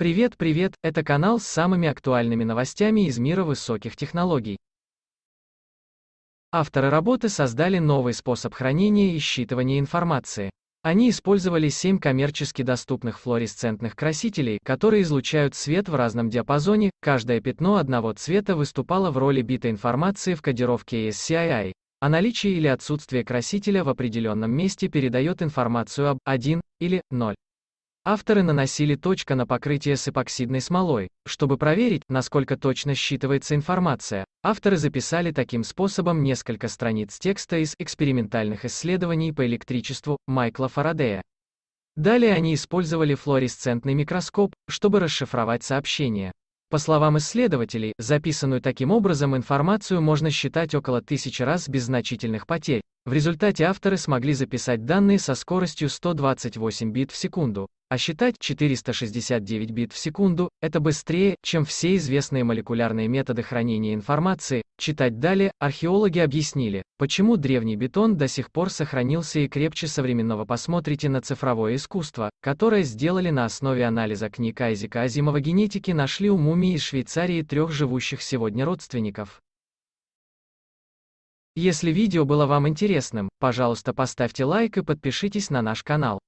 Привет, привет, это канал с самыми актуальными новостями из мира высоких технологий. Авторы работы создали новый способ хранения и считывания информации. Они использовали 7 коммерчески доступных флуоресцентных красителей, которые излучают свет в разном диапазоне, каждое пятно одного цвета выступало в роли бита информации в кодировке ASCII, а наличие или отсутствие красителя в определенном месте передает информацию об 1 или 0. Авторы наносили точка на покрытие с эпоксидной смолой. Чтобы проверить, насколько точно считывается информация, авторы записали таким способом несколько страниц текста из экспериментальных исследований по электричеству Майкла Фарадея. Далее они использовали флуоресцентный микроскоп, чтобы расшифровать сообщение. По словам исследователей, записанную таким образом информацию можно считать около тысячи раз без значительных потерь. В результате авторы смогли записать данные со скоростью 128 бит в секунду. А считать 469 бит в секунду – это быстрее, чем все известные молекулярные методы хранения информации. Читать далее, археологи объяснили, почему древний бетон до сих пор сохранился и крепче современного. Посмотрите на цифровое искусство, которое сделали на основе анализа книг Айзека Азимова генетики нашли у мумии из Швейцарии трех живущих сегодня родственников. Если видео было вам интересным, пожалуйста поставьте лайк и подпишитесь на наш канал.